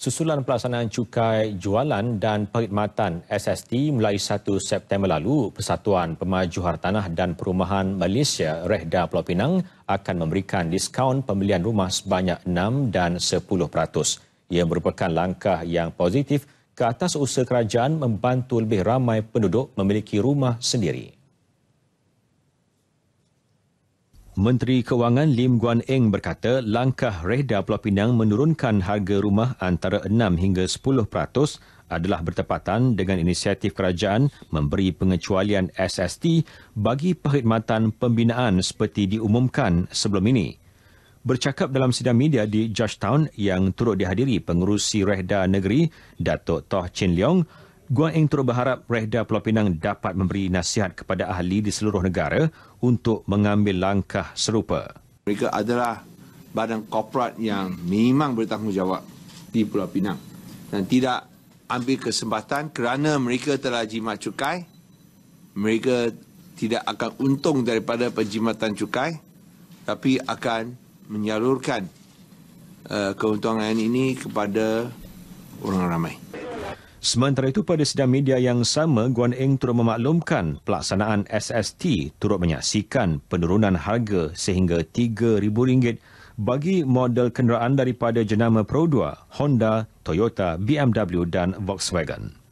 Susulan pelaksanaan cukai jualan dan perkhidmatan SST mulai 1 September lalu, Persatuan Pemaju Hartanah dan Perumahan Malaysia Rehda Pulau Pinang akan memberikan diskaun pembelian rumah sebanyak 6 dan 10%. Ia merupakan langkah yang positif ke atas usaha kerajaan membantu lebih ramai penduduk memiliki rumah sendiri. Menteri Kewangan Lim Guan Eng berkata langkah Reda Pulau Pinang menurunkan harga rumah antara 6 hingga 10% adalah bertepatan dengan inisiatif kerajaan memberi pengecualian SST bagi perkhidmatan pembinaan seperti diumumkan sebelum ini. Bercakap dalam sidang media di Georgetown yang turut dihadiri pengurusi Rehda Negeri, Datuk Toh Chin Leong, Guan Eng turut berharap Rehda Pulau Pinang dapat memberi nasihat kepada ahli di seluruh negara untuk mengambil langkah serupa. Mereka adalah badan korporat yang memang bertanggungjawab di Pulau Pinang dan tidak ambil kesempatan kerana mereka telah jimat cukai. Mereka tidak akan untung daripada penjimatan cukai tapi akan menyalurkan uh, keuntungan ini kepada orang ramai. Sementara itu pada sidang media yang sama, Guan Eng turut memaklumkan pelaksanaan SST turut menyaksikan penurunan harga sehingga RM3,000 bagi model kenderaan daripada jenama Pro 2, Honda, Toyota, BMW dan Volkswagen.